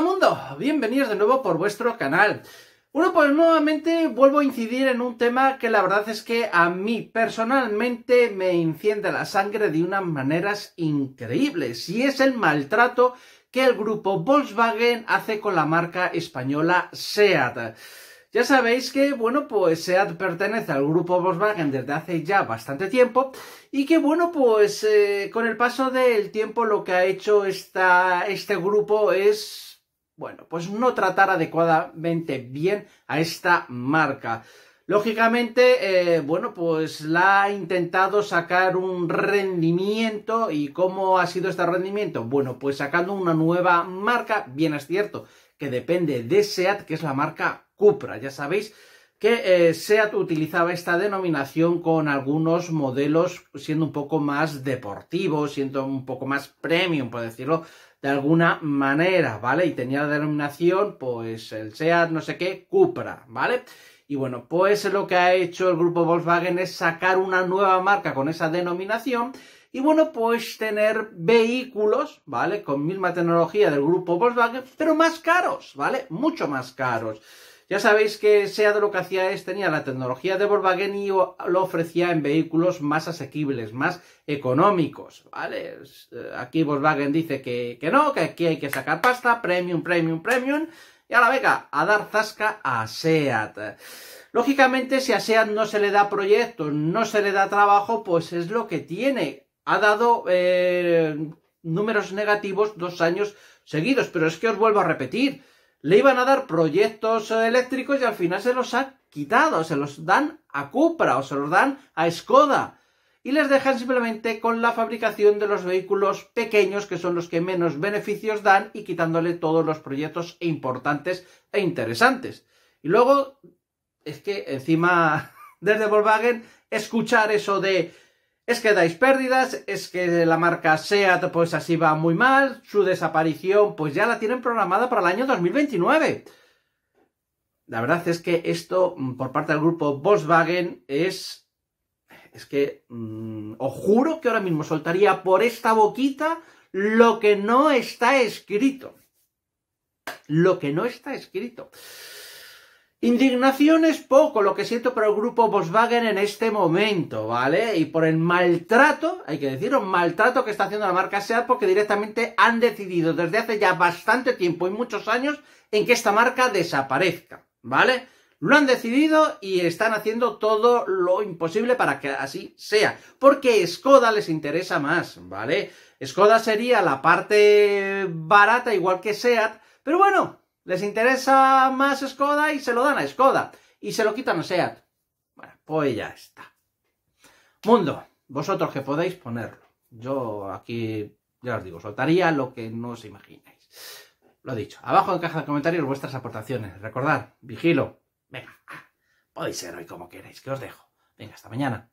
mundo, bienvenidos de nuevo por vuestro canal. Bueno, pues nuevamente vuelvo a incidir en un tema que la verdad es que a mí personalmente me enciende la sangre de unas maneras increíbles y es el maltrato que el grupo Volkswagen hace con la marca española SEAT. Ya sabéis que, bueno, pues SEAT pertenece al grupo Volkswagen desde hace ya bastante tiempo y que, bueno, pues eh, con el paso del tiempo lo que ha hecho esta, este grupo es bueno, pues no tratar adecuadamente bien a esta marca. Lógicamente, eh, bueno, pues la ha intentado sacar un rendimiento. ¿Y cómo ha sido este rendimiento? Bueno, pues sacando una nueva marca, bien es cierto, que depende de SEAT, que es la marca Cupra. Ya sabéis que eh, SEAT utilizaba esta denominación con algunos modelos siendo un poco más deportivos, siendo un poco más premium, por decirlo de alguna manera, ¿vale? Y tenía la denominación, pues el SEAT no sé qué, Cupra, ¿vale? Y bueno, pues lo que ha hecho el grupo Volkswagen es sacar una nueva marca con esa denominación y bueno, pues tener vehículos, ¿vale? Con misma tecnología del grupo Volkswagen, pero más caros, ¿vale? Mucho más caros. Ya sabéis que SEAT lo que hacía es tenía la tecnología de Volkswagen y lo ofrecía en vehículos más asequibles, más económicos, eh, Aquí Volkswagen dice que, no, que aquí hay que sacar pasta, premium, premium, premium, y ahora venga, a dar zasca a SEAT. Lógicamente, si a SEAT no se le da proyectos, no se le da trabajo, pues es lo que tiene. Ha dado eh, números negativos dos años seguidos, pero es que os vuelvo a repetir, le iban a dar proyectos eh, eléctricos y al final se los ha quitado, se los dan a Cupra o se los dan a Skoda y les dejan simplemente con la fabricación de los vehículos pequeños que son los que menos beneficios dan y quitándole todos los proyectos importantes e interesantes. Y luego es que encima desde Volkswagen escuchar eso de es que dais pérdidas, es que la marca SEAT pues así va muy mal, su desaparición pues ya la tienen programada para el año 2029. La verdad es que esto mm, por parte del grupo Volkswagen es... Es que mm, os juro que ahora mismo soltaría por esta boquita lo que no está escrito. Lo que no está escrito. Indignación es poco lo que siento por el grupo Volkswagen en este momento, ¿vale? Y por el maltrato, hay que decirlo, maltrato que está haciendo la marca SEAT porque directamente han decidido desde hace ya bastante tiempo y muchos años en que esta marca desaparezca, ¿vale? Lo han decidido y están haciendo todo lo imposible para que así sea, porque Skoda les interesa más, ¿vale? Skoda sería la parte barata igual que SEAT, pero bueno, les interesa más Skoda y se lo dan a Skoda. Y se lo quitan a SEAT. Bueno, pues ya está. Mundo, vosotros que podéis ponerlo. Yo aquí, ya os digo, soltaría lo que no os imagináis. Lo dicho, abajo en caja de comentarios vuestras aportaciones. Recordad, vigilo. Venga, ah, podéis ser hoy como queréis, que os dejo. Venga, hasta mañana.